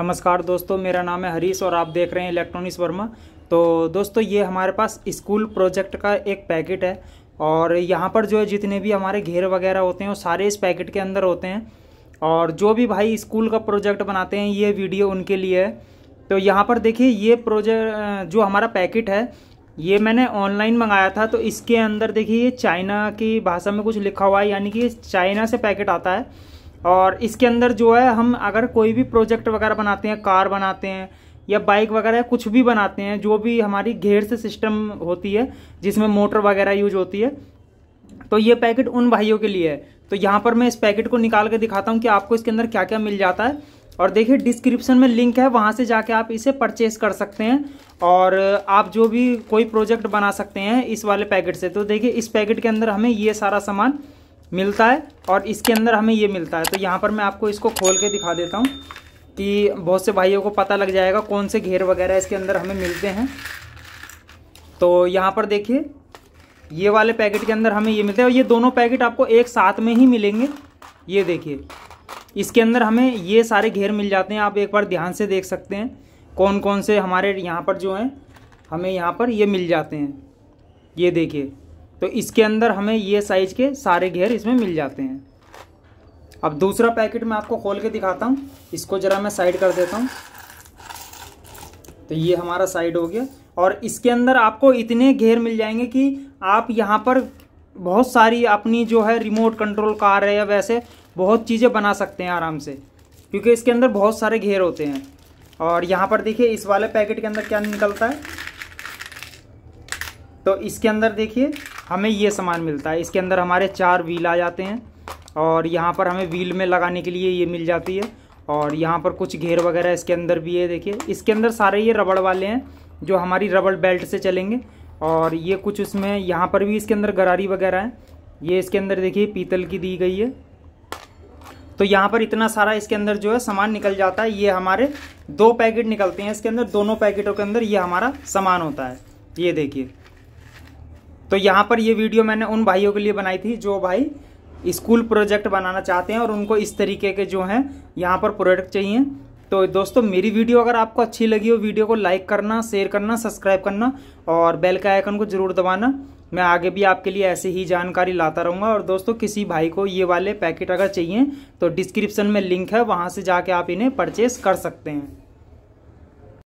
नमस्कार दोस्तों मेरा नाम है हरीश और आप देख रहे हैं इलेक्ट्रॉनिक्स वर्मा तो दोस्तों ये हमारे पास स्कूल प्रोजेक्ट का एक पैकेट है और यहाँ पर जो है जितने भी हमारे घेर वगैरह होते हैं वो सारे इस पैकेट के अंदर होते हैं और जो भी भाई स्कूल का प्रोजेक्ट बनाते हैं ये वीडियो उनके लिए है तो यहाँ पर देखिए ये प्रोजेक्ट जो हमारा पैकेट है ये मैंने ऑनलाइन मंगाया था तो इसके अंदर देखिए ये चाइना की भाषा में कुछ लिखा हुआ है यानी कि चाइना से पैकेट आता है और इसके अंदर जो है हम अगर कोई भी प्रोजेक्ट वगैरह बनाते हैं कार बनाते हैं या बाइक वगैरह कुछ भी बनाते हैं जो भी हमारी घेर से सिस्टम होती है जिसमें मोटर वगैरह यूज होती है तो ये पैकेट उन भाइयों के लिए है तो यहाँ पर मैं इस पैकेट को निकाल के दिखाता हूँ कि आपको इसके अंदर क्या क्या मिल जाता है और देखिए डिस्क्रिप्शन में लिंक है वहाँ से जाके आप इसे परचेस कर सकते हैं और आप जो भी कोई प्रोजेक्ट बना सकते हैं इस वाले पैकेट से तो देखिए इस पैकेट के अंदर हमें ये सारा सामान मिलता है और इसके अंदर हमें ये मिलता है तो यहाँ पर मैं आपको इसको खोल के दिखा देता हूँ कि बहुत से भाइयों को पता लग जाएगा कौन से घेर वगैरह इसके अंदर हमें मिलते हैं तो यहाँ पर देखिए ये वाले पैकेट के अंदर हमें ये मिलते हैं और ये दोनों पैकेट आपको एक साथ में ही मिलेंगे ये देखिए इसके अंदर हमें ये सारे घेर मिल जाते हैं आप एक बार ध्यान से देख सकते हैं कौन कौन से हमारे यहाँ पर जो हैं हमें यहाँ पर ये मिल जाते हैं ये देखिए तो इसके अंदर हमें ये साइज़ के सारे घेर इसमें मिल जाते हैं अब दूसरा पैकेट मैं आपको खोल के दिखाता हूँ इसको ज़रा मैं साइड कर देता हूँ तो ये हमारा साइड हो गया और इसके अंदर आपको इतने घेर मिल जाएंगे कि आप यहाँ पर बहुत सारी अपनी जो है रिमोट कंट्रोल कार है या वैसे बहुत चीज़ें बना सकते हैं आराम से क्योंकि इसके अंदर बहुत सारे घेर होते हैं और यहाँ पर देखिए इस वाले पैकेट के अंदर क्या निकलता है तो इसके अंदर देखिए हमें ये सामान मिलता है इसके अंदर हमारे चार व्हील आ जाते हैं और यहाँ पर हमें व्हील में लगाने के लिए ये मिल जाती है और यहाँ पर कुछ घेर वगैरह इसके अंदर भी है देखिए इसके अंदर सारे ये रबड़ वाले हैं जो हमारी रबड़ बेल्ट से चलेंगे और ये कुछ उसमें यहाँ पर भी इसके अंदर गरारी वगैरह है ये इसके अंदर देखिए पीतल की दी गई है तो यहाँ पर इतना सारा इसके अंदर जो है सामान निकल जाता है ये हमारे दो पैकेट निकलते हैं इसके अंदर दोनों पैकेटों के अंदर ये हमारा सामान होता है ये देखिए तो यहाँ पर ये वीडियो मैंने उन भाइयों के लिए बनाई थी जो भाई स्कूल प्रोजेक्ट बनाना चाहते हैं और उनको इस तरीके के जो हैं यहाँ पर प्रोडक्ट चाहिए तो दोस्तों मेरी वीडियो अगर आपको अच्छी लगी हो वीडियो को लाइक करना शेयर करना सब्सक्राइब करना और बेल के आइकन को ज़रूर दबाना मैं आगे भी आपके लिए ऐसे ही जानकारी लाता रहूँगा और दोस्तों किसी भाई को ये वाले पैकेट अगर चाहिए तो डिस्क्रिप्शन में लिंक है वहाँ से जाके आप इन्हें परचेस कर सकते हैं